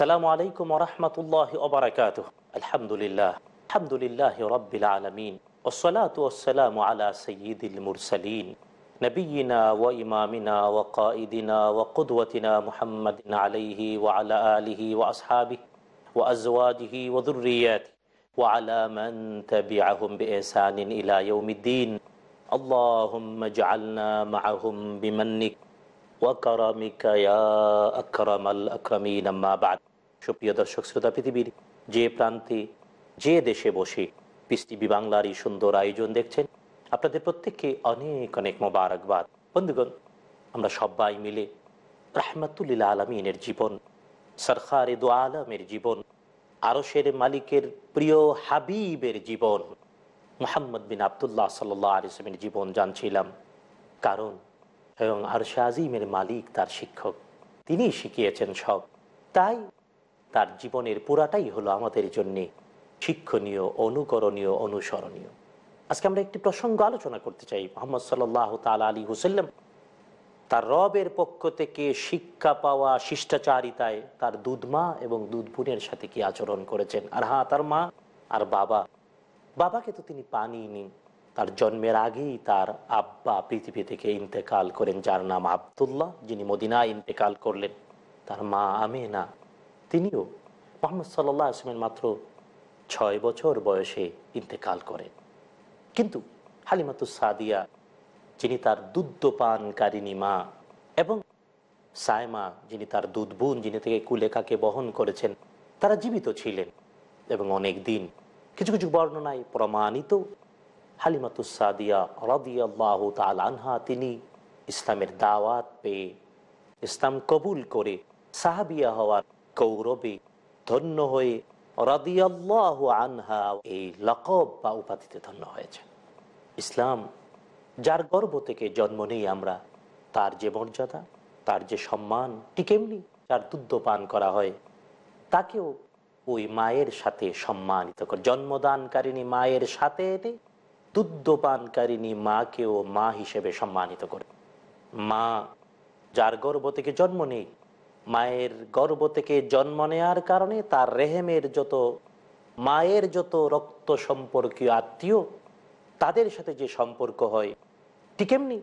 السلام عليكم ورحمة الله وبركاته الحمد لله الحمد لله رب العالمين والصلاة والسلام على سيد المرسلين نبينا وإمامنا وقائدنا وقدوتنا محمد عليه وعلى آله وأصحابه وأزواجه وذرياته وعلى من تبعهم بإحسان إلى يوم الدين اللهم اجعلنا معهم بمنك وكرمك يا أكرم الأكرمين أما بعد সুপ্রিয় দর্শক শ্রোতা পৃথিবীর যে প্রান্তে যে দেশে বসে পিস টিভি বাংলার এই সুন্দর আয়োজন দেখছেন আপনাদের প্রত্যেককে অনেক অনেক মোবারকবাদ বন্ধুগণ আমরা সবাই মিলে রাহমাতুল্লিল আলমিনের জীবন সরকার দু আলমের জীবন আরশের মালিকের প্রিয় হাবিবের জীবন মোহাম্মদ বিন আবদুল্লাহ সাল আলিসের জীবন জানছিলাম কারণ এবং আরশে আজিমের মালিক তার শিক্ষক তিনি শিখিয়েছেন সব তাই তার জীবনের পুরাটাই হলো আমাদের জন্যে শিক্ষণীয় অনুকরণীয় অনুসরণীয় আজকে আমরা একটি প্রসঙ্গ আলোচনা করতে চাই মোহাম্মদ সাল্লাহ তাল আলী হুসাল্লাম তার রবের পক্ষ থেকে শিক্ষা পাওয়া শিষ্টাচারিতায় তার দুধ মা এবং দুধ বোনের সাথে কি আচরণ করেছেন আর হ্যাঁ তার মা আর বাবা বাবাকে তো তিনি পানিনি তার জন্মের আগেই তার আব্বা পৃথিবী থেকে ইন্তেকাল করেন যার নাম আবদুল্লাহ যিনি মদিনা ইন্তেকাল করলেন তার মা আমেনা তিনিও মোহাম্মদ সাল্লা আসমের মাত্র ছয় বছর বয়সে ইন্তেকাল করেন কিন্তু হালিমাতু সাদিয়া যিনি তার দুগ্ধপানকারিণী মা এবং সায়মা যিনি তার দুধ বোন যিনি থেকে কুলেখাকে বহন করেছেন তারা জীবিত ছিলেন এবং অনেক দিন কিছু কিছু বর্ণনায় প্রমাণিত হালিমাতু সাদিয়া রদিয়াল্লাহ তাল আনহা তিনি ইসলামের দাওয়াত পেয়ে ইসলাম কবুল করে সাহাবিয়া হওয়ার গৌরবে ধন্য হয়ে আনহা এই লকব বা উপাধিতে ধন্য হয়েছে ইসলাম যার গর্ব থেকে জন্ম নেই আমরা তার যে মর্যাদা তার যে সম্মান যার করা হয় তাকেও ওই মায়ের সাথে সম্মানিত করে জন্মদানকারিণী মায়ের সাথে এনে পানকারিণী মাকেও মা হিসেবে সম্মানিত করে মা যার গর্ব থেকে জন্ম নেই মায়ের গর্ব থেকে জন্ম নেয়ার কারণে তার রেহেমের যত মায়ের যত রক্ত সম্পর্কীয় আত্মীয় তাদের সাথে যে সম্পর্ক হয় ঠিক এমনি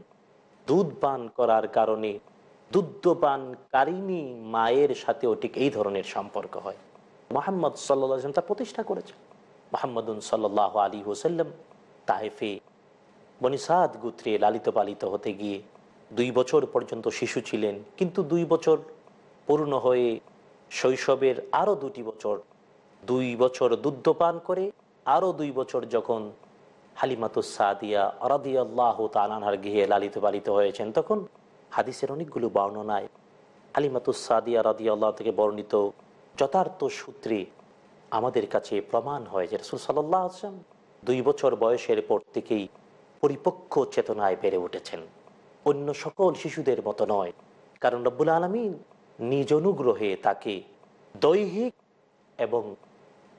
দুধ পান করার কারণে দুধপান কারিনী মায়ের সাথেও ঠিক এই ধরনের সম্পর্ক হয় মোহাম্মদ সাল্লাম তা প্রতিষ্ঠা করেছেন মোহাম্মদ সাল্লাহ আলী হোসাল্লাম তাহেফে বনিসাদ গুত্রে লালিত পালিত হতে গিয়ে দুই বছর পর্যন্ত শিশু ছিলেন কিন্তু দুই বছর পূর্ণ হয়ে শৈশবের আরও দুটি বছর দুই বছর দুধ পান করে আরও দুই বছর যখন হালিমাতুস সাদিয়া আরাদিয়াল্লাহ তালানহার গৃহে লালিত পালিত হয়েছেন তখন হাদিসের অনেকগুলো বর্ণনায় হালিমাতুস সাদিয়া রাদিয়াল্লাহ থেকে বর্ণিত যথার্থ সূত্রে আমাদের কাছে প্রমাণ হয় যে রসুল সাল্লাহ আসলাম দুই বছর বয়সের পর থেকেই পরিপক্ক চেতনায় বেড়ে উঠেছেন অন্য সকল শিশুদের মতো নয় কারণ রব্বুল আলমী নিজ অনুগ্রহে তাকে দৈহিক এবং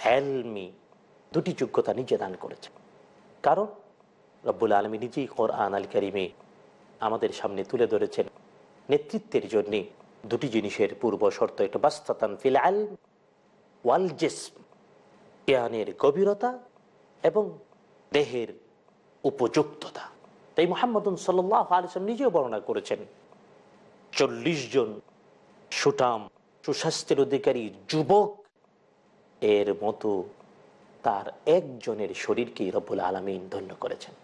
অ্যালমি দুটি যোগ্যতা নিজে দান করেছে কারণ রব্বুল আলমী নিজেই আন আল করিমে আমাদের সামনে তুলে ধরেছেন নেতৃত্বের জন্যে দুটি জিনিসের পূর্ব শর্ত একটা বাস্তাতান ফিল আল ওয়াল জ্ঞানের গভীরতা এবং দেহের উপযুক্ততা তাই মোহাম্মদ সাল্লাহ আলিয়াম নিজেও বর্ণনা করেছেন চল্লিশ জন সুটাম সুস্বাস্থ্যের অধিকারী যুবক এর মতো তার একজনের শরীরকে রব্বুল আলমিন ধন্য করেছেন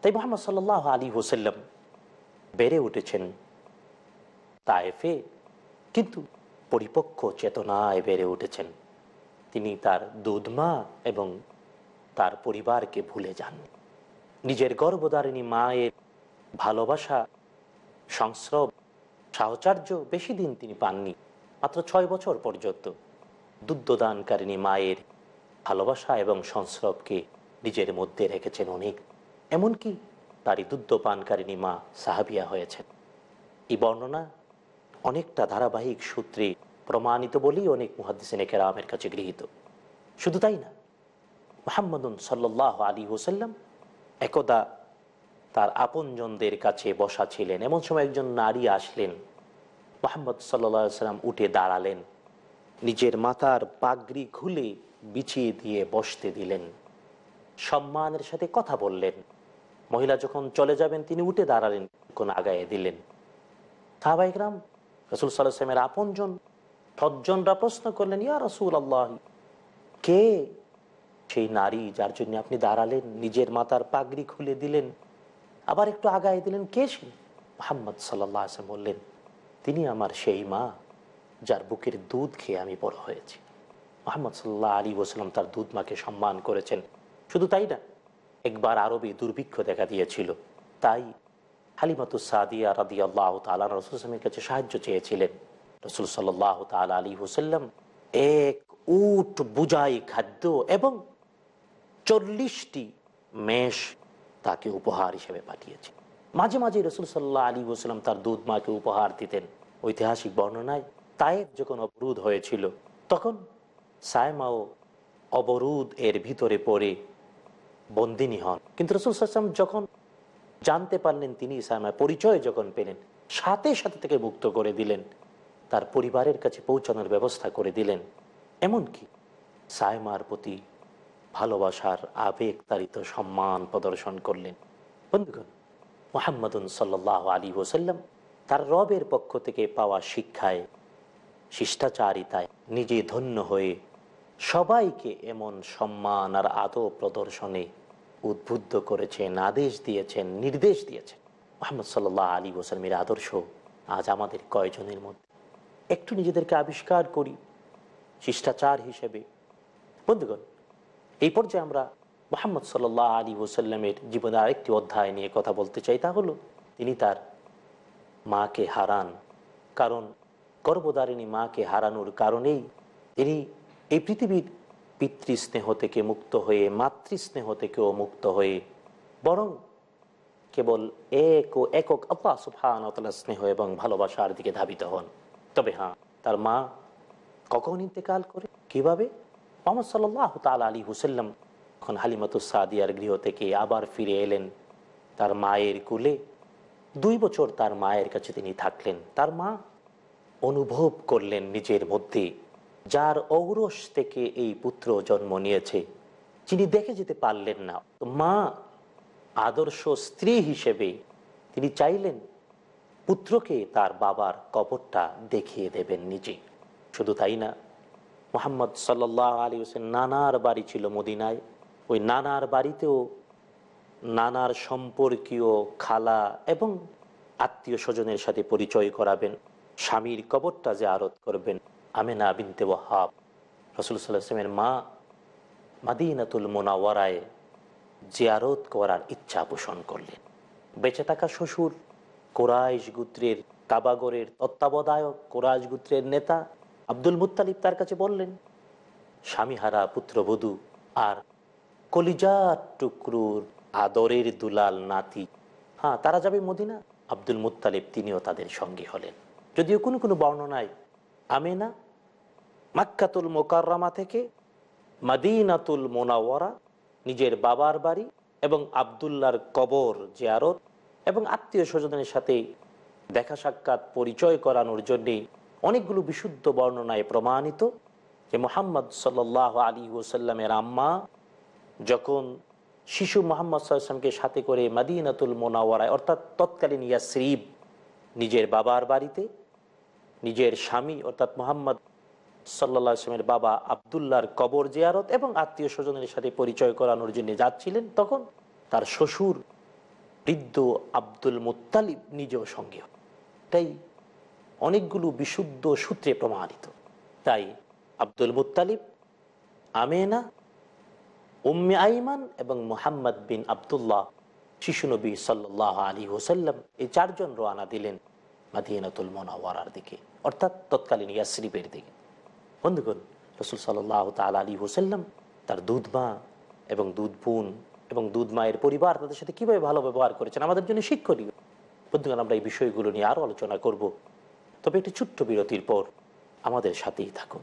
তাই মোহাম্মদ সাল আলী হোসাল্লাম বেড়ে উঠেছেন তায়েফে কিন্তু পরিপক্ক চেতনায় বেড়ে উঠেছেন তিনি তার দুধমা এবং তার পরিবারকে ভুলে যান নিজের গর্ভধারিণী মায়ের ভালোবাসা সংস্রব সাহচার্য বেশি দিন তিনি পাননি মাত্র ছয় বছর পর্যন্ত দুগ্ধদানকারিণী মায়ের ভালোবাসা এবং সংস্রবকে নিজের মধ্যে রেখেছেন অনেক এমনকি তারই দুগ্ধপানকারিণী মা সাহাবিয়া হয়েছেন এই বর্ণনা অনেকটা ধারাবাহিক সূত্রে প্রমাণিত বলেই অনেক মুহাদ্দিসিনে কেরামের কাছে গৃহীত শুধু তাই না মোহাম্মদ সাল্লাহ আলী হোসাল্লাম একদা তার আপনজনদের কাছে বসা ছিলেন এমন সময় একজন নারী আসলেন মোহাম্মদ সাল্লা সাল্লাম উঠে দাঁড়ালেন নিজের মাথার পাগড়ি খুলে বিছিয়ে দিয়ে বসতে দিলেন সম্মানের সাথে কথা বললেন মহিলা যখন চলে যাবেন তিনি উঠে দাঁড়ালেন কোন আগায়ে দিলেন সাহাবাইকরাম রসুল সাল্লাহ আপন আপনজন সজ্জনরা প্রশ্ন করলেন ইয়া রসুল আল্লাহ কে সেই নারী যার জন্য আপনি দাঁড়ালেন নিজের মাতার পাগড়ি খুলে দিলেন আবার একটু আগায় দিলেন কে সে মোহাম্মদ সাল্লাম বললেন তিনি আমার সেই মা যার বুকের দুধ খেয়ে আমি বড় হয়েছি মোহাম্মদ সাল্লাহ আলী ওসলাম তার দুধ মাকে সম্মান করেছেন শুধু তাই না একবার আরবে দুর্ভিক্ষ দেখা দিয়েছিল তাই হালিমাতু সাদিয়া রাদি আল্লাহ তালা রসুলামের কাছে সাহায্য চেয়েছিলেন রসুল সাল্লাহ তালা আলী হুসাল্লাম এক উট বুজাই খাদ্য এবং চল্লিশটি মেষ তাকে উপহার হিসেবে পাঠিয়েছে মাঝে মাঝে রসুল সাল্লাহ আলী ওসালাম তার দুধ মাকে উপহার দিতেন ঐতিহাসিক বর্ণনায় তায়েব যখন অবরোধ হয়েছিল তখন সায়মাও অবরোধ এর ভিতরে পড়ে বন্দিনী হন কিন্তু রসুল সাল্লাম যখন জানতে পারলেন তিনি সায়মায় পরিচয় যখন পেলেন সাথে সাথে থেকে মুক্ত করে দিলেন তার পরিবারের কাছে পৌঁছানোর ব্যবস্থা করে দিলেন এমনকি সায়মার প্রতি ভালোবাসার আবেগ তারিত সম্মান প্রদর্শন করলেন বন্ধুগণ মোহাম্মদুন সাল্লাহ আলী ওসাল্লাম তার রবের পক্ষ থেকে পাওয়া শিক্ষায় শিষ্টাচারিতায় নিজে ধন্য হয়ে সবাইকে এমন সম্মান আর আদৌ প্রদর্শনে উদ্বুদ্ধ করেছেন আদেশ দিয়েছেন নির্দেশ দিয়েছেন মোহাম্মদ সাল্লাহ আলী ওসালামের আদর্শ আজ আমাদের কয়জনের মধ্যে একটু নিজেদেরকে আবিষ্কার করি শিষ্টাচার হিসেবে বন্ধুগণ এই পর্যায়ে আমরা মোহাম্মদ সাল্লাহ আলী ওসাল্লামের জীবনে আরেকটি অধ্যায় নিয়ে কথা বলতে চাই তা হলো তিনি তার মাকে হারান কারণ গর্বদারিণী মাকে হারানোর কারণেই তিনি এই পৃথিবীর পিতৃস্নেহ থেকে মুক্ত হয়ে মাতৃস্নেহ থেকেও মুক্ত হয়ে বরং কেবল এক ও একক আল্লাহ অতলা স্নেহ এবং ভালোবাসার দিকে ধাবিত হন তবে হ্যাঁ তার মা কখন ইন্তেকাল করে কিভাবে মোহাম্মদ সাল্লাহ তাল আলী হুসাল্লাম তখন হালিমাতুস সাদিয়ার গৃহ থেকে আবার ফিরে এলেন তার মায়ের কুলে দুই বছর তার মায়ের কাছে তিনি থাকলেন তার মা অনুভব করলেন নিজের মধ্যে যার ঔরস থেকে এই পুত্র জন্ম নিয়েছে যিনি দেখে যেতে পারলেন না মা আদর্শ স্ত্রী হিসেবে তিনি চাইলেন পুত্রকে তার বাবার কবরটা দেখিয়ে দেবেন নিজে শুধু তাই না মোহাম্মদ সাল্লাহ আলী হোসেন নানার বাড়ি ছিল মদিনায় ওই নানার বাড়িতেও নানার সম্পর্কীয় খালা এবং আত্মীয় স্বজনের সাথে পরিচয় করাবেন স্বামীর কবরটা যে আরত করবেন আমেনা বিনতে ওয়াহাব রসুল সাল্লামের মা মাদিনাতুল মোনাওয়ারায় যে আরত করার ইচ্ছা পোষণ করলেন বেঁচে থাকা শ্বশুর কোরাইশ গুত্রের কাবাগরের তত্ত্বাবধায়ক কোরাইশ গুত্রের নেতা আব্দুল মুতালিব তার কাছে বললেন স্বামীহারা পুত্রবধূ আর কলিজার টুকরুর আদরের দুলাল নাতি হ্যাঁ তারা যাবে মদিনা আব্দুল মুতালিব তিনিও তাদের সঙ্গে হলেন যদিও কোনো কোনো বর্ণনায় আমেনা মাক্কাতুল মোকাররামা থেকে মাদিনাতুল মোনাওয়ারা নিজের বাবার বাড়ি এবং আবদুল্লার কবর জিয়ারত এবং আত্মীয় স্বজনের সাথে দেখা সাক্ষাৎ পরিচয় করানোর জন্যে অনেকগুলো বিশুদ্ধ বর্ণনায় প্রমাণিত যে মোহাম্মদ সাল্ল আলী ওসাল্লামের আম্মা যখন শিশু মোহাম্মদ সাল্লামকে সাথে করে মাদিনাতুল মোনাওয়ারায় অর্থাৎ তৎকালীন ইয়াসরিব নিজের বাবার বাড়িতে নিজের স্বামী অর্থাৎ মোহাম্মদ সাল্লা সাল্লামের বাবা আবদুল্লার কবর জিয়ারত এবং আত্মীয় স্বজনের সাথে পরিচয় করানোর জন্য যাচ্ছিলেন তখন তার শ্বশুর বৃদ্ধ আব্দুল মুতালিব নিজেও সঙ্গে তাই অনেকগুলো বিশুদ্ধ সূত্রে প্রমাণিত তাই আব্দুল মুতালিব আমেনা উম্মে আইমান এবং মোহাম্মদ বিন আবদুল্লাহ শিশুনবী সাল্লাহ আলী হোসাল্লাম এই চারজন রোয়ানা দিলেন মাদিয়ানাতুল মোনাওয়ার দিকে অর্থাৎ তৎকালীন ইয়াসরিফের দিকে বন্ধুগণ রসুল সাল্লাহ তাল আলী হোসাল্লাম তার দুধ মা এবং দুধ বোন এবং দুধ মায়ের পরিবার তাদের সাথে কীভাবে ভালো ব্যবহার করেছেন আমাদের জন্য শিক্ষণীয় বন্ধুগণ আমরা এই বিষয়গুলো নিয়ে আরও আলোচনা করব তবে একটি ছোট্ট বিরতির পর আমাদের সাথেই থাকুন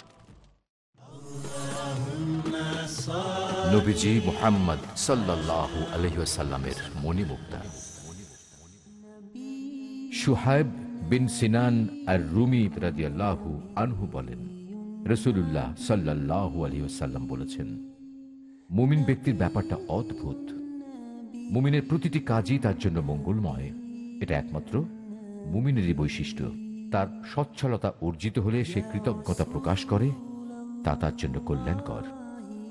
নবীজি মোহাম্মদ সাল্লাহ আলহিসাল্লামের মণিমুক্তা সুহায়ব বিন সিনান আর রুমি রাজিয়াল্লাহু বলেছেন মুমিন ব্যক্তির ব্যাপারটা অদ্ভুত মুমিনের প্রতিটি কাজই তার জন্য মঙ্গলময় এটা একমাত্র মুমিনেরই বৈশিষ্ট্য তার সচ্ছলতা অর্জিত হলে সে কৃতজ্ঞতা প্রকাশ করে তা তার জন্য কল্যাণকর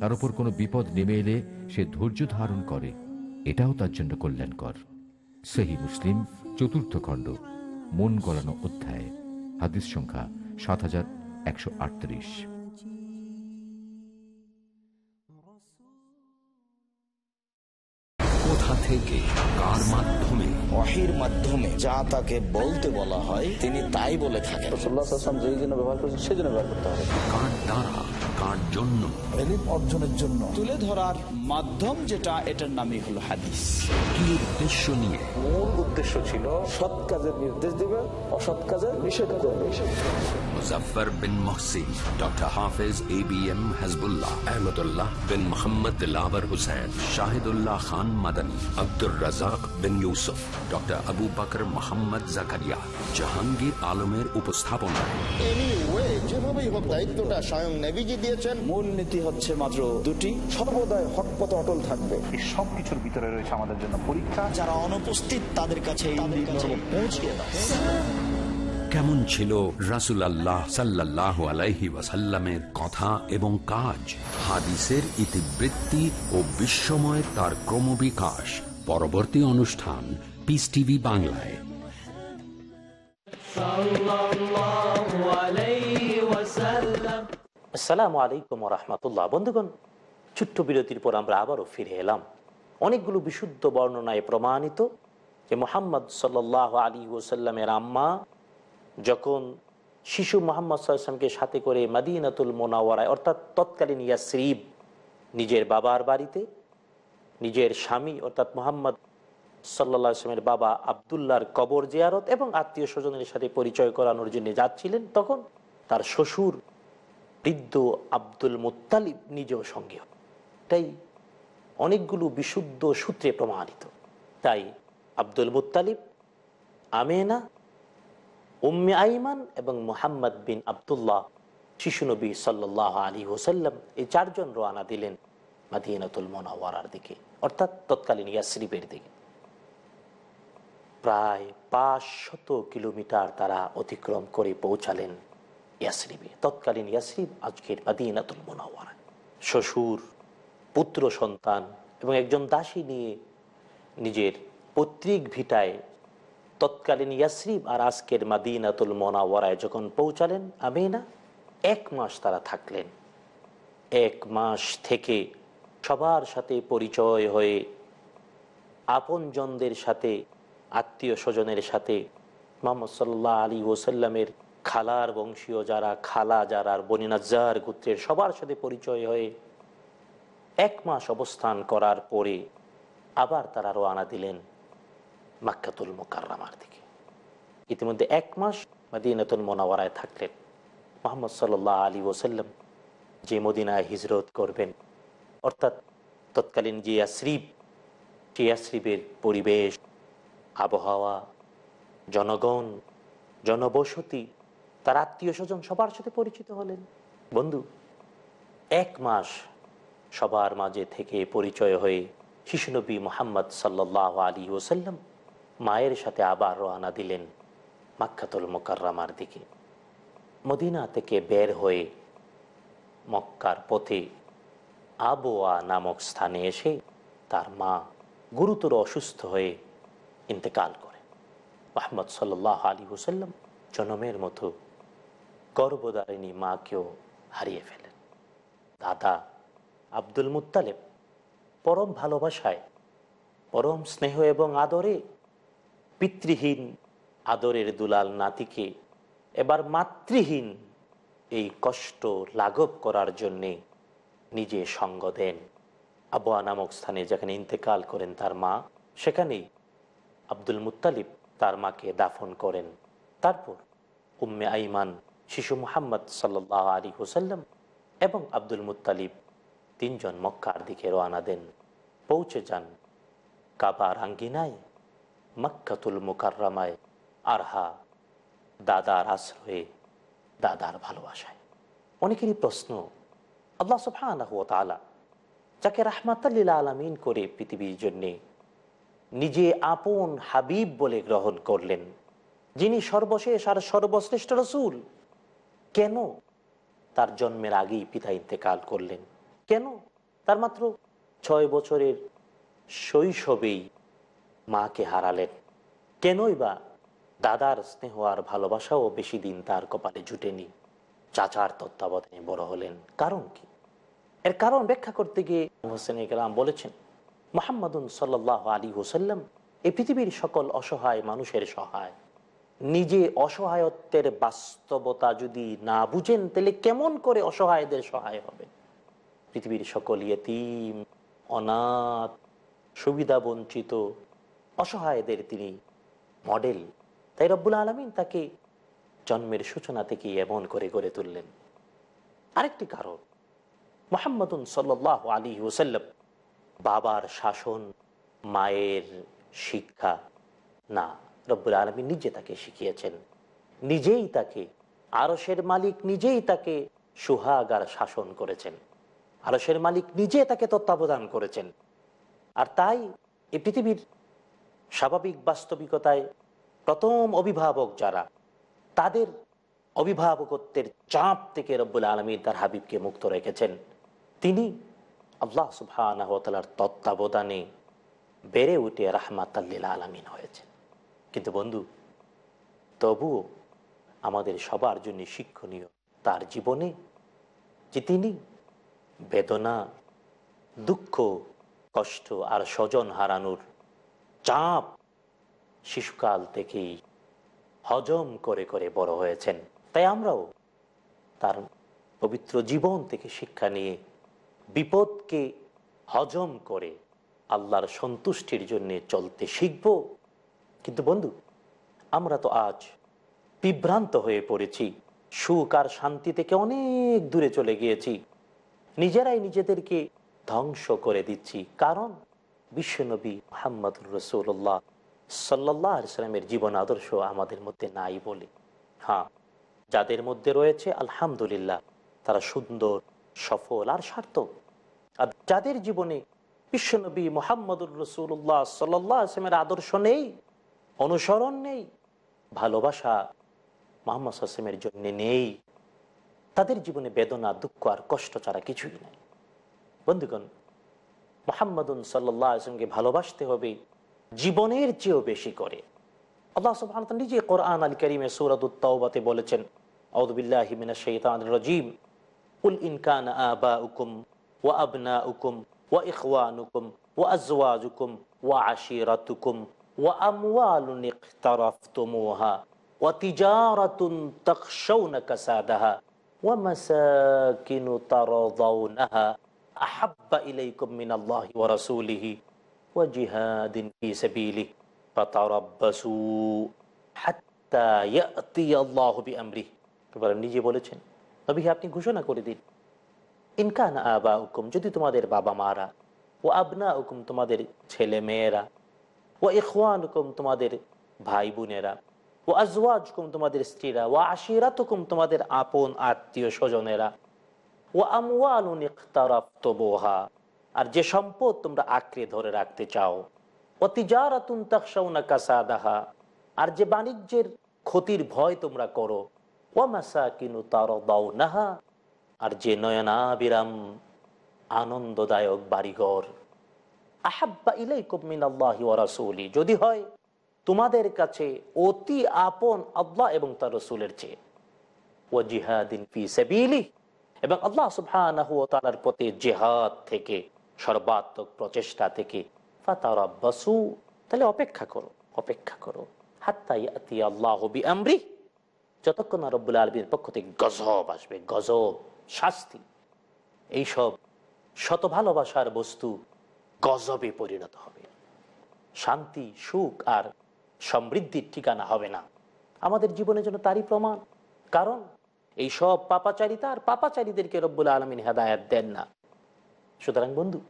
তার উপর কোনো বিপদ নেমে এলে সে ধৈর্য ধারণ করে এটাও তার জন্য কল্যাণকর সেহী মুসলিম চতুর্থ খণ্ড মন গলানো অধ্যায় হাদিস সংখ্যা সাত হাজার একশো আটত্রিশ কোথা থেকে কার মাধ্যমে অহির মাধ্যমে যা তাকে বলতে বলা হয় তিনি তাই বলে থাকেন ব্যবহার করছেন সেজন্য ব্যবহার করতে হবে কার দ্বারা জন্য অর্জনের জন্য তুলে ধরার মাধ্যম যেটা এটার নামই হলো হাদিস কি উদ্দেশ্য নিয়ে মূল উদ্দেশ্য ছিল সৎ কাজের নির্দেশ অসৎ কাজের নিষেধ করবে বিন ডক্টর এ বি এম বিন শাহিদুল্লাহ খান আব্দুর ডক্টর আবু জাহাঙ্গীর আলমের উপস্থাপনা যেভাবেই হোক দায়িত্বটা স্বয়ং নেভিজি দিয়েছেন মূল নীতি হচ্ছে মাত্র দুটি সর্বদাই হটপথ অটল থাকবে এই সব ভিতরে রয়েছে আমাদের জন্য পরীক্ষা যারা অনুপস্থিত তাদের কাছে পৌঁছে কেমন ছিল রাসুল আল্লাহ সাল্লাহ আলাইহি ওয়াসাল্লামের কথা এবং কাজ হাদিসের ইতিবৃত্তি ও বিশ্বময়ের তার ক্রমবিকাশ পরবর্তী অনুষ্ঠান পিস টিভি বাংলায় আসসালামু আলাইকুম রহমতুল্লাহ বন্ধুগণ ছোট্ট বিরতির পর আমরা আবারও ফিরে এলাম অনেকগুলো বিশুদ্ধ বর্ণনায় প্রমাণিত যে মোহাম্মদ সাল্ল আলী ওসাল্লামের আম্মা যখন শিশু মোহাম্মদ সাল্লামকে সাথে করে মাদিনাতুল মোনাওয়ারায় অর্থাৎ তৎকালীন ইয়াসরিব নিজের বাবার বাড়িতে নিজের স্বামী অর্থাৎ মোহাম্মদ সাল্লা সাল্লামের বাবা আবদুল্লার কবর জিয়ারত এবং আত্মীয় স্বজনের সাথে পরিচয় করানোর জন্য যাচ্ছিলেন তখন তার শ্বশুর বৃদ্ধ আব্দুল মুতালিব নিজেও সঙ্গীয় তাই অনেকগুলো বিশুদ্ধ সূত্রে প্রমাণিত তাই আব্দুল মুতালিব আমেনা উম্মে আইমান এবং মোহাম্মদ বিন আবদুল্লাহ শিশু নবী সাল্লাহ আলী হোসাল্লাম এই চারজন রোয়ানা দিলেন মাদিনাতুল মোনাওয়ারার দিকে অর্থাৎ তৎকালীন ইয়াসরিফের দিকে প্রায় পাঁচ শত কিলোমিটার তারা অতিক্রম করে পৌঁছালেন ইয়াসরিবে তৎকালীন ইয়াসরিব আজকের আদিনাতুল মোনাওয়ারা শ্বশুর পুত্র সন্তান এবং একজন দাসী নিয়ে নিজের পৈতৃক ভিটায় তৎকালীন ইয়াসরিব আর আজকের মাদিনাতুল মোনাওয়ারায় যখন পৌঁছালেন আমিনা এক মাস তারা থাকলেন এক মাস থেকে সবার সাথে পরিচয় হয়ে আপনজনদের সাথে আত্মীয় স্বজনের সাথে মোহাম্মদ সাল্লাহ আলী ওসাল্লামের খালার বংশীয় যারা খালা যারা বনিনাজার গোত্রের সবার সাথে পরিচয় হয়ে এক মাস অবস্থান করার পরে আবার তারা রোয়ানা দিলেন মাক্কাতুল মোকার দিকে ইতিমধ্যে এক মাস মদিনাতুল মোনাওয়ারায় থাকলেন মোহাম্মদ সাল্লাহ আলী ওসাল্লাম যে মদিনায় হিজরত করবেন অর্থাৎ তৎকালীন যে আশ্রীব সে আশ্রীবের পরিবেশ আবহাওয়া জনগণ জনবসতি তার আত্মীয় স্বজন সবার সাথে পরিচিত হলেন বন্ধু এক মাস সবার মাঝে থেকে পরিচয় হয়ে শিশুনবী মোহাম্মদ সাল্লাহ আলী ওসাল্লাম মায়ের সাথে আবার রওনা দিলেন মাক্ষাতুল মোকাররামার দিকে মদিনা থেকে বের হয়ে মক্কার পথে আবোয়া নামক স্থানে এসে তার মা গুরুতর অসুস্থ হয়ে ইন্তেকাল করে মোহাম্মদ সাল্লাহ আলী হুসাল্লাম জনমের মতো গর্বদারিণী মাকেও হারিয়ে ফেলেন দাদা আব্দুল মুতালেব পরম ভালোবাসায় পরম স্নেহ এবং আদরে পিতৃহীন আদরের দুলাল নাতিকে এবার মাতৃহীন এই কষ্ট লাঘব করার জন্যে নিজে সঙ্গ দেন আবুয়া নামক স্থানে যেখানে ইন্তেকাল করেন তার মা সেখানেই আব্দুল মুতালিব তার মাকে দাফন করেন তারপর উম্মে আইমান শিশু মুহাম্মদ সাল্লাহ আলী হুসাল্লাম এবং আব্দুল মুতালিব তিনজন মক্কার দিকে রওনা দেন পৌঁছে যান কাবার আঙ্গিনায় মক্কাতুল মুকাররামায় আরহা দাদার আশ্রয়ে দাদার ভালোবাসায় অনেকেরই প্রশ্ন আল্লাহ সুফানাহ তালা যাকে রাহমাতাল্লিলা আলামিন করে পৃথিবীর জন্যে নিজে আপন হাবিব বলে গ্রহণ করলেন যিনি সর্বশেষ আর সর্বশ্রেষ্ঠ রসুল কেন তার জন্মের আগেই পিতা ইন্তেকাল করলেন কেন তার মাত্র ছয় বছরের শৈশবেই মাকে হারালেন কেনই বা দাদার স্নেহ আর ভালোবাসাও বেশি দিন তার কপালে জুটেনি চাচার তত্ত্বাবধানে বড় হলেন কারণ কি এর কারণ ব্যাখ্যা করতে গিয়ে হোসেন ইকরাম বলেছেন মোহাম্মদ সাল্লাহ আলী হোসাল্লাম এই পৃথিবীর সকল অসহায় মানুষের সহায় নিজে অসহায়ত্বের বাস্তবতা যদি না বুঝেন তাহলে কেমন করে অসহায়দের সহায় হবে পৃথিবীর সকল ইয়েতিম অনাথ সুবিধা বঞ্চিত অসহায়দের তিনি মডেল তাই রব্বুল আলমিন তাকে জন্মের সূচনা থেকে এমন করে গড়ে তুললেন আরেকটি কারণ মোহাম্মদুন সাল্লাহ আলী ওসাল্লাম বাবার শাসন মায়ের শিক্ষা না রব্বুল আলমী নিজে তাকে শিখিয়েছেন নিজেই তাকে আরসের মালিক নিজেই তাকে সুহাগার শাসন করেছেন আরসের মালিক নিজে তাকে তত্ত্বাবধান করেছেন আর তাই এ পৃথিবীর স্বাভাবিক বাস্তবিকতায় প্রথম অভিভাবক যারা তাদের অভিভাবকত্বের চাপ থেকে রব্বুল আলমী তার হাবিবকে মুক্ত রেখেছেন তিনি আল্লাহ সুফানার তত্ত্বাবধানে বেড়ে উঠে রাহমাতাল্লিল আলমিন হয়েছেন কিন্তু বন্ধু তবুও আমাদের সবার জন্য শিক্ষণীয় তার জীবনে যে তিনি বেদনা দুঃখ কষ্ট আর স্বজন হারানোর চাপ শিশুকাল থেকেই হজম করে করে বড় হয়েছেন তাই আমরাও তার পবিত্র জীবন থেকে শিক্ষা নিয়ে বিপদকে হজম করে আল্লাহর সন্তুষ্টির জন্যে চলতে শিখব কিন্তু বন্ধু আমরা তো আজ বিভ্রান্ত হয়ে পড়েছি সুখ আর শান্তি থেকে অনেক দূরে চলে গিয়েছি নিজেরাই নিজেদেরকে ধ্বংস করে দিচ্ছি কারণ বিশ্বনবী মোহাম্মদ রসুল্লাহ সাল্লাহ ইসলামের জীবন আদর্শ আমাদের মধ্যে নাই বলে হ্যাঁ যাদের মধ্যে রয়েছে আলহামদুলিল্লাহ তারা সুন্দর সফল আর সার্থক আর যাদের জীবনে বিশ্বনবী মোহাম্মদুর রসুল্লাহ সাল্লাহ আসলামের আদর্শ নেই অনুসরণ নেই ভালোবাসা মোহাম্মদ হাসিমের জন্য নেই তাদের জীবনে বেদনা দুঃখ আর কষ্ট ছাড়া কিছুই নেই বন্ধুগণ মোহাম্মদুন সাল্লাহ আসলামকে ভালোবাসতে হবে জীবনের চেয়েও বেশি করে আল্লাহ সুবহান নিজে কোরআন আল করিমে সৌরাদুত্তাওবাতে বলেছেন আউদুবিল্লাহিমিনা শৈতান রাজিম উল ইনকান আবা উকুম ও আবনা উকুম ও ইখওয়ান উকুম ও আজওয়াজ উকুম ও আশিরাত উকুম وأموال اقترفتموها وتجارة تخشون كسادها ومساكن ترضونها أحب إليكم من الله ورسوله وجهاد في سبيله فتربصوا حتى يأتي الله بأمره এবার নিজে বলেছেন নবী আপনি ঘোষণা করে দিন ইনকান আবা হুকুম যদি তোমাদের বাবা মারা ও আবনা তোমাদের ছেলে মেয়েরা ও ইখওয়ানুকুম তোমাদের ভাই বোনেরা ও আজওয়াজকুম তোমাদের স্ত্রীরা ও আশিরাতকুম তোমাদের আপন আত্মীয় স্বজনেরা ও আমওয়ালুন ইখতারাফতবোহা আর যে সম্পদ তোমরা আঁকড়ে ধরে রাখতে চাও ও না কাসা কাসাদাহা আর যে বাণিজ্যের ক্ষতির ভয় তোমরা করো ও মাসা কিনু তার নাহা আর যে নয়না বিরাম আনন্দদায়ক বাড়িঘর আহাব্বা ইলাই কুমিন আল্লাহ রাসৌলি যদি হয় তোমাদের কাছে অতি আপন আল্লাহ এবং তার রসুলের চেয়ে ও জিহাদিন ফি সাবিলি এবং আল্লাহ সুবহানাহু ওয়া তাআলার পথে জিহাদ থেকে সর্বাত্মক প্রচেষ্টা থেকে ফাতারাব্বাসু তাহলে অপেক্ষা করো অপেক্ষা করো হাত্তা ইয়াতি আল্লাহু বিআমরি যতক্ষণ রব্বুল আলমীর পক্ষ থেকে গজব আসবে গজব শাস্তি এইসব শত ভালোবাসার বস্তু গজবে পরিণত হবে শান্তি সুখ আর সমৃদ্ধির ঠিকানা হবে না আমাদের জীবনের জন্য তারই প্রমাণ কারণ এই সব পাপাচারিতা আর পাপাচারীদেরকে রব্বুল আলমিন হেদায়াত দেন না সুতরাং বন্ধু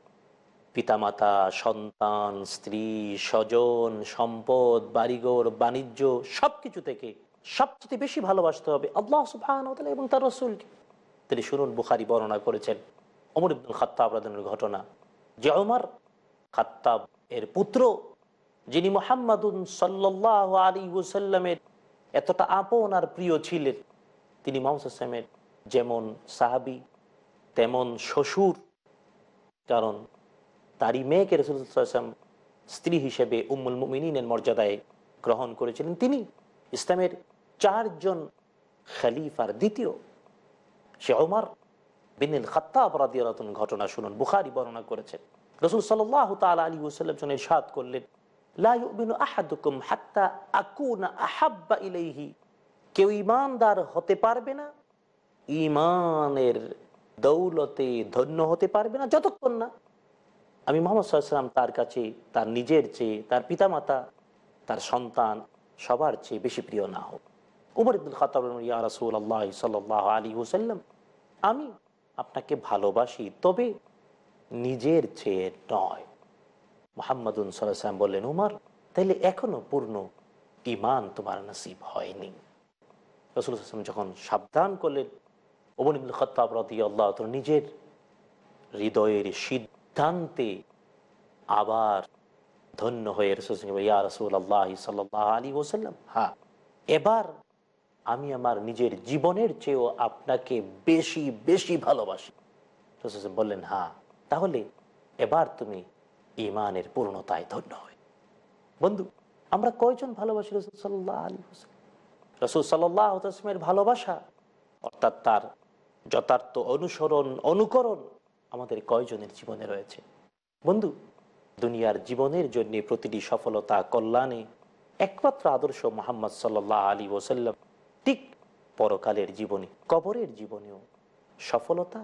পিতামাতা সন্তান স্ত্রী স্বজন সম্পদ বাড়িঘর বাণিজ্য সব কিছু থেকে সবচেয়ে বেশি ভালোবাসতে হবে আল্লাহ সুফান এবং তার রসুলকে তিনি শুনুন বুখারি বর্ণনা করেছেন অমর ইবুল খাত্তা ঘটনা যে খাত্তাব এর পুত্র যিনি মোহাম্মদুন সাল্লাহ আলী ওসাল্লামের এতটা আপন আর প্রিয় ছিলেন তিনি মোহাম্মদের যেমন সাহাবি তেমন শ্বশুর কারণ তারই মেয়েকে রসুলাম স্ত্রী হিসেবে উম্মুল মুমিনের মর্যাদায় গ্রহণ করেছিলেন তিনি ইসলামের চারজন খালিফার দ্বিতীয় সে অমার বিনিল খাত্তাব রাদিয়ালাতুন ঘটনা শুনুন বুখারি বর্ণনা করেছেন রসুল সাল্লাহ তালা আলী ওসাল্লাম জন ইরশাদ করলেন কেউ ইমানদার হতে পারবে না ইমানের দৌলতে ধন্য হতে পারবে না যতক্ষণ না আমি মোহাম্মদ সাল্লাম তার কাছে তার নিজের চেয়ে তার পিতামাতা তার সন্তান সবার চেয়ে বেশি প্রিয় না হোক উমর ইবুল খাতাব ইয়া রাসুল আল্লাহ সাল্লাহ আলী হুসাল্লাম আমি আপনাকে ভালোবাসি তবে নিজের চেয়ে নয় মোহাম্মদ সাল্লাম বললেন উমার তাইলে এখনো পূর্ণ ইমান তোমার নাসিব হয়নি রসুল যখন সাবধান করলেন ওবনিবুল খতাব রদি আল্লাহ নিজের হৃদয়ের সিদ্ধান্তে আবার ধন্য হয়ে রসুল ইয়া রসুল আল্লাহ সাল্লাহ আলী ওসাল্লাম হ্যাঁ এবার আমি আমার নিজের জীবনের চেয়েও আপনাকে বেশি বেশি ভালোবাসি বললেন হ্যাঁ তাহলে এবার তুমি ইমানের পূর্ণতায় ধন্য হয় বন্ধু আমরা কয়জন ভালোবাসি রসুল সাল্লাহ আলী রসুল সাল্লাহ ভালোবাসা অর্থাৎ তার যথার্থ অনুসরণ অনুকরণ আমাদের কয়জনের জীবনে রয়েছে বন্ধু দুনিয়ার জীবনের জন্য প্রতিটি সফলতা কল্যাণে একমাত্র আদর্শ মোহাম্মদ সাল্লাহ আলী ওসাল্লাম ঠিক পরকালের জীবনী কবরের জীবনেও সফলতা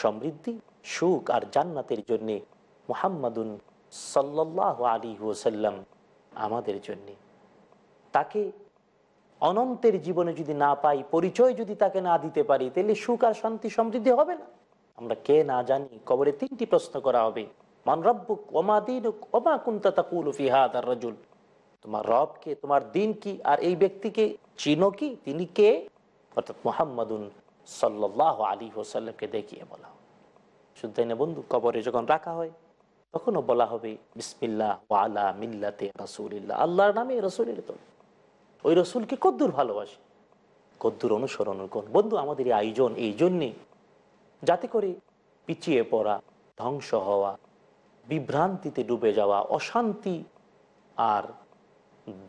সমৃদ্ধি সুখ আর জান্নাতের জন্যে মোহাম্মদুন সাল্লাহ আলী ওসাল্লাম আমাদের জন্যে তাকে অনন্তের জীবনে যদি না পাই পরিচয় যদি তাকে না দিতে পারি তাহলে সুখ আর শান্তি সমৃদ্ধি হবে না আমরা কে না জানি কবরে তিনটি প্রশ্ন করা হবে মান রব্বুক ওমা দিন ওমা কুন্তা তাকুল ফিহাদ আর রজুল তোমার রব কে তোমার দিন কি আর এই ব্যক্তিকে চিনো কি তিনি কে অর্থাৎ মোহাম্মদুন সাল্লাহ আলী হোসাল্লামকে দেখিয়ে বলা শুধু না বন্ধু কবরে যখন রাখা হয় তখনও বলা হবে বিসমিল্লা ওয়ালা মিল্লাতে রসুলিল্লা আল্লাহর নামে রসুলের তো ওই রসুলকে কদ্দুর ভালোবাসে কদ্দুর অনুসরণ কোন বন্ধু আমাদের এই আয়োজন এই জন্যে যাতে করে পিছিয়ে পড়া ধ্বংস হওয়া বিভ্রান্তিতে ডুবে যাওয়া অশান্তি আর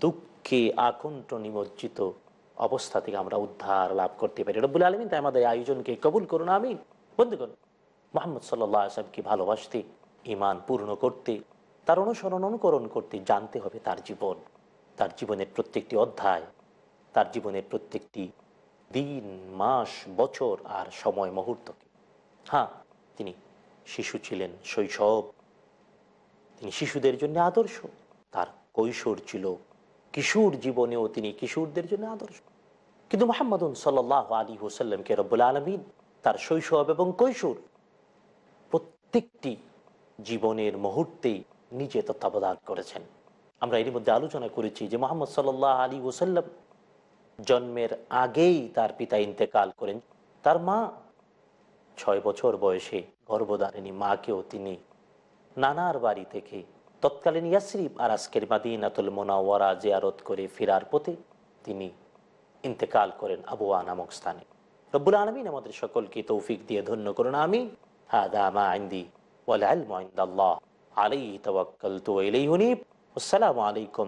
দুঃখে আকণ্ঠ নিমজ্জিত অবস্থা থেকে আমরা উদ্ধার লাভ করতে পারি রব্বুল আলমিন তাই আমাদের আয়োজনকে কবুল করুন আমি বন্ধুগণ মোহাম্মদ সাল্লাহ আসলামকে ভালোবাসতে ইমান পূর্ণ করতে তার অনুসরণ অনুকরণ করতে জানতে হবে তার জীবন তার জীবনের প্রত্যেকটি অধ্যায় তার জীবনের প্রত্যেকটি দিন মাস বছর আর সময় মুহূর্তকে হ্যাঁ তিনি শিশু ছিলেন শৈশব তিনি শিশুদের জন্য আদর্শ তার কৈশোর ছিল কিশোর জীবনেও তিনি কিশোরদের জন্য আদর্শ কিন্তু মোহাম্মদ সাল্লাহ আলী হুসাল্লামকে রব্বুল আলমিন তার শৈশব এবং কৈশোর প্রত্যেকটি জীবনের মুহূর্তেই নিজে তত্ত্বাবধান করেছেন আমরা এর মধ্যে আলোচনা করেছি যে মোহাম্মদ সাল্লাহ আলী হুসাল্লাম জন্মের আগেই তার পিতা ইন্তেকাল করেন তার মা ছয় বছর বয়সে গর্ভধারিণী মাকেও তিনি নানার বাড়ি থেকে তৎকালীন ইয়াসরিফ আর আজকের মাদিনাতুল মোনাওয়ারা জিয়ারত করে ফেরার পথে তিনি ইন্তেকাল করেন আবুয়া নামক স্থানে রব্বুল আলমিন আমাদের সকলকে তৌফিক দিয়ে ধন্য করুন আমি হাদামা আইন্দি ওয়ালাল্লাহ আসসালামু আলাইকুম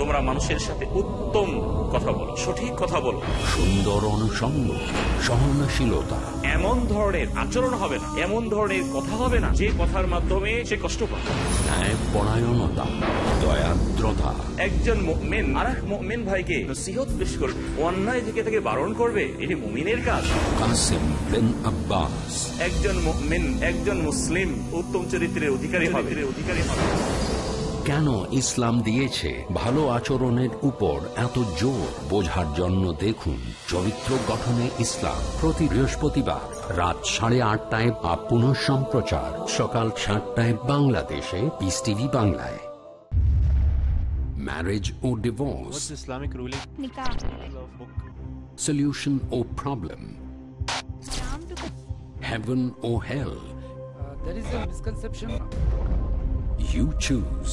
তোমরা মানুষের সাথে উত্তম কথা বলো সঠিক কথা বলো সুন্দর অনুষঙ্গ সহনশীলতা এমন ধরনের আচরণ হবে না এমন ধরনের কথা হবে না যে কথার মাধ্যমে সে কষ্ট পাবে দয়াদ্রতা একজন মেন মেন ভাইকে করবে অন্যায় তাকে বারণ করবে কাজ একজন মেন একজন মুসলিম উত্তম চরিত্রের অধিকারী হবে অধিকারী হবে কেন ইসলাম দিয়েছে ভালো আচরণের উপর এত জোর বোঝার জন্য দেখুন চরিত্র গঠনে ইসলাম প্রতি বৃহস্পতিবার রাত সাড়ে আটটায় বা পুনঃ সম্প্রচার সকাল সাতটায় বাংলাদেশে পিস টিভি বাংলায় ম্যারেজ ও ডিভোর্স ইসলামিক রুলিং সলিউশন ও প্রবলেম heaven ও hell. Uh, there is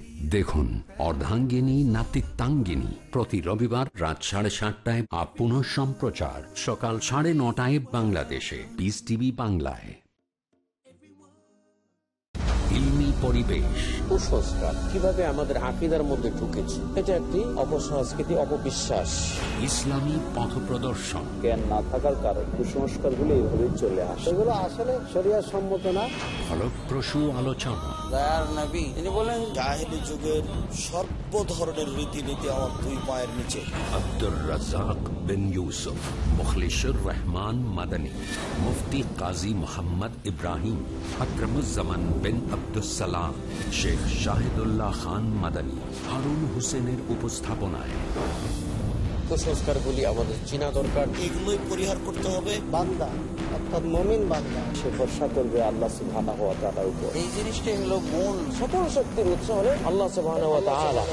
দেখুন অর্ধাঙ্গিনী নাতিত্বাঙ্গিনী প্রতি রবিবার রাত সাড়ে সাতটায় আপ সম্প্রচার সকাল সাড়ে নটায় বাংলাদেশে বিস টিভি বাংলায় পরিবেশ কুসংস্কার কিভাবে আমাদের আকিদার মধ্যে ঢুকেছে এটা একটি অপসংস্কৃতি অপবিশ্বাস ইসলামী পথ প্রদর্শন জ্ঞান না থাকার কারণে কুসংস্কার গুলো এইভাবে চলে আসে এগুলো আসলে শরিয়া সম্মত না ফলপ্রসূ আলোচনা নবী তিনি বলেন জাহিলি যুগের সর্ব ধরনের রীতিনীতি আমার দুই পায়ের নিচে আব্দুর রাজাক বিন ইউসুফ মুখলিসুর রহমান মাদানী মুফতি কাজী মোহাম্মদ ইব্রাহিম আকরমুজামান বিন আবদুসালাম শেখ শাহিদুল্লাহ খান মাদানী হারুন হোসেনের উপস্থাপনায় কুসংস্কারগুলি আমাদের চিনা দরকার এগুলোই পরিহার করতে হবে বান্দা অর্থাৎ মমিন বান্দা সে ভরসা করবে আল্লাহ সুবহানাহু ওয়া তাআলার এই জিনিসটাই হলো মূল শক্তির উৎস হলো আল্লাহ সুবহানাহু ওয়া তাআলা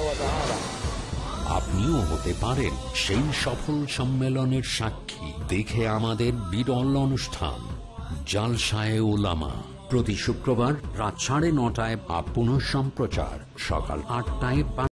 আপনিও হতে পারেন সেই সফল সম্মেলনের সাক্ষী দেখে আমাদের বিরল অনুষ্ঠান জালসায় ওলামা প্রতি শুক্রবার রাত সাড়ে নটায় বা সম্প্রচার সকাল আটটায়